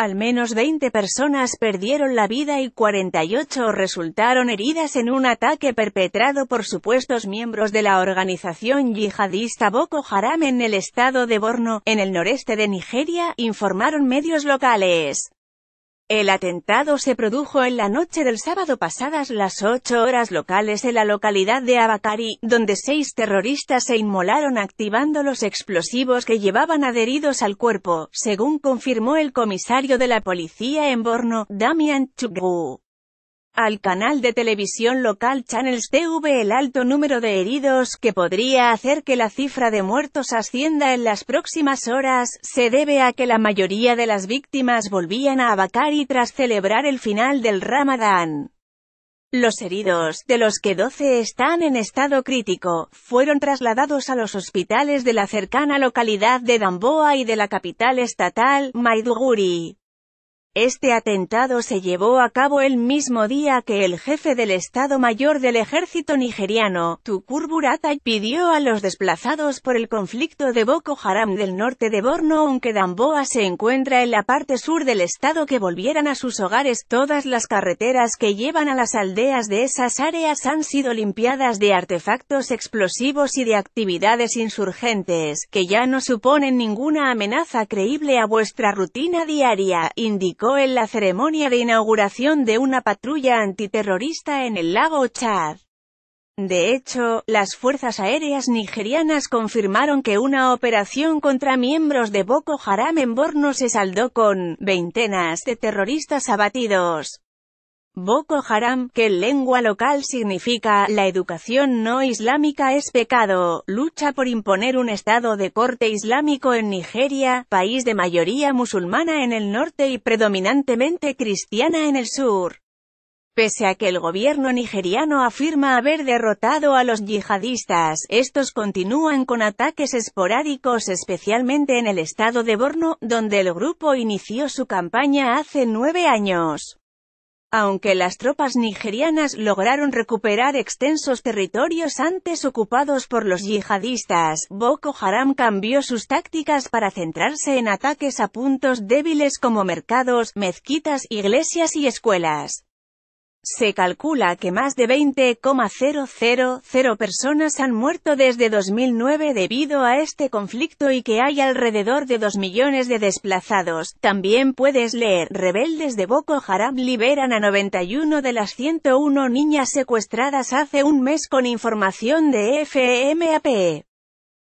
Al menos 20 personas perdieron la vida y 48 resultaron heridas en un ataque perpetrado por supuestos miembros de la organización yihadista Boko Haram en el estado de Borno, en el noreste de Nigeria, informaron medios locales. El atentado se produjo en la noche del sábado pasadas las 8 horas locales en la localidad de Abacari, donde seis terroristas se inmolaron activando los explosivos que llevaban adheridos al cuerpo, según confirmó el comisario de la policía en Borno, Damian Chuggu al canal de televisión local Channels TV el alto número de heridos que podría hacer que la cifra de muertos ascienda en las próximas horas, se debe a que la mayoría de las víctimas volvían a Abakari tras celebrar el final del Ramadán. Los heridos, de los que 12 están en estado crítico, fueron trasladados a los hospitales de la cercana localidad de Damboa y de la capital estatal, Maiduguri. Este atentado se llevó a cabo el mismo día que el jefe del Estado Mayor del Ejército nigeriano, Tukur Buratai, pidió a los desplazados por el conflicto de Boko Haram del norte de Borno aunque Damboa se encuentra en la parte sur del estado que volvieran a sus hogares. Todas las carreteras que llevan a las aldeas de esas áreas han sido limpiadas de artefactos explosivos y de actividades insurgentes, que ya no suponen ninguna amenaza creíble a vuestra rutina diaria, indicó en la ceremonia de inauguración de una patrulla antiterrorista en el lago Chad. De hecho, las fuerzas aéreas nigerianas confirmaron que una operación contra miembros de Boko Haram en Borno se saldó con veintenas de terroristas abatidos. Boko Haram, que en lengua local significa «la educación no islámica es pecado», lucha por imponer un estado de corte islámico en Nigeria, país de mayoría musulmana en el norte y predominantemente cristiana en el sur. Pese a que el gobierno nigeriano afirma haber derrotado a los yihadistas, estos continúan con ataques esporádicos especialmente en el estado de Borno, donde el grupo inició su campaña hace nueve años. Aunque las tropas nigerianas lograron recuperar extensos territorios antes ocupados por los yihadistas, Boko Haram cambió sus tácticas para centrarse en ataques a puntos débiles como mercados, mezquitas, iglesias y escuelas. Se calcula que más de 20,000 personas han muerto desde 2009 debido a este conflicto y que hay alrededor de 2 millones de desplazados. También puedes leer, rebeldes de Boko Haram liberan a 91 de las 101 niñas secuestradas hace un mes con información de FMAP. E".